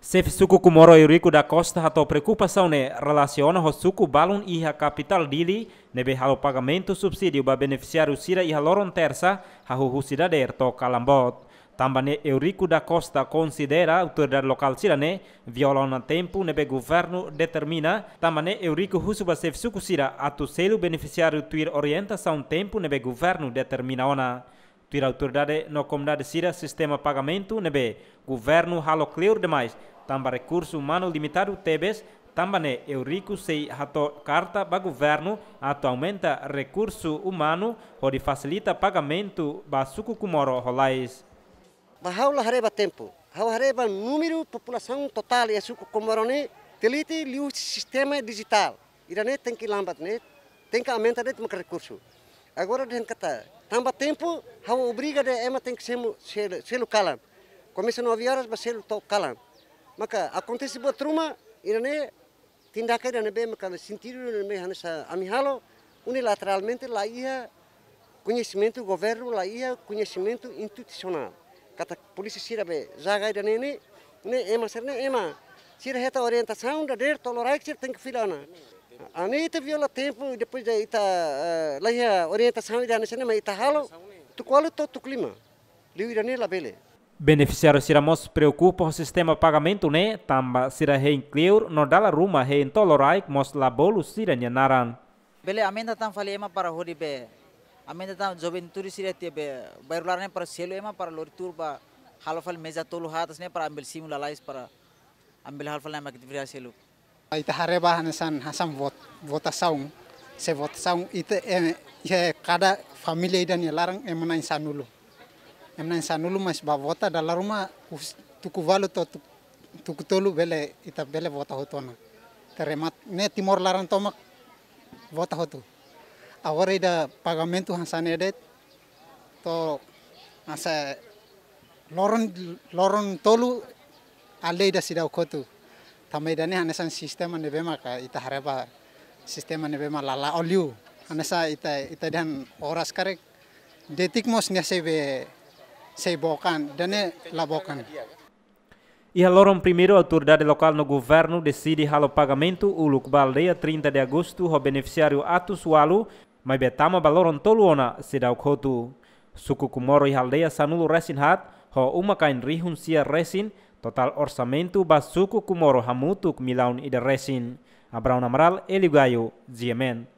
Chef suku Kumoro Eurico da Costa ratou preocupação ne relaciona o suku balun e capital dili nebe halo pagamento subsídio ba beneficiário sira e loron terça a huhusida der to calambot. Tambane Eurico da Costa considera a autoridade local sira ne viola violona tempo nebe governo determina tambane Eurico husuba chef suku sira atu selo beneficiário tuir orientação tempo nebe governo determina ona. Tua autoridade não comunidade Sira, sistema pagamento, nebe, né governo halo clear demais, tamba recurso humano limitado tebes, tamba ne né, rico sei hato carta ba governo, ato aumenta recurso humano, hori facilita pagamento ba suco kumoro holais. Bahaula hareba tempo, o hareba número população total e suco kumoro ne, né? telite liu sistema digital, irane tem que lambat ne, tem que aumentar ne recurso. Agora tem que tá também tempo, a obriga de ema tem que ser ser ser calam. Começa 9 horas, mas ser to calam. Maka acontece boa truma, irane tindakan irane bem, maka sentido irane hanesa amihalo unilateralmente lá ia conhecimento governo lá ia conhecimento institucional. Kata polícia sira be zaga irane ne né ema ser né ema sira reta orientação da der toloraik sir tem que filana. Né? Ani ah, viola tempo depois daí tá ah, lá a orientação da nação né, mas tá halo tu qual é to tu clima liu irani labele Beneficiário Siramos preocupa o sistema pagamento né tamba sira reincleur no dala ruma reintolerai mos labolo sira nyanaran Bele amenda tam ema é para horibe amenda tam juventude sira tebe bairular né para selo ema é para loritur halo fal meja tolu hatas né para ambil simula lais para ambil halofal né makit virar selo Ita hareba san hasam vot vota saung se vota saung ite em ye kada familia idan ya larang emana insanulu insan insanulu mas ba vota dalam rumah tuku valu to tuku tolu bele ita bele vota hotona teremat ne timor larang tomak vota hotu awara ida pagamento hasane edet to asa loron loron tolu aleida sidau kotu dani hanesan sistem ane bema ka ita hareba sistem ane bema lala oliu hanesa ita ita dan oras karek detik mos nia sebe sebokan dani labokan Ia lorong primeiro, a autoridade local no governo decide halo pagamento o 30 de agosto ho beneficiário walu, mai Betama Baloron Toluona sedau khotu. suku kumoro Sucucumoro Sanulo Resinhat, ho umakain rihun sia resin total orsamentu bas suku kumoro hamutuk milaun ida resin. Abraão Amaral, Eligayo, Ziemen.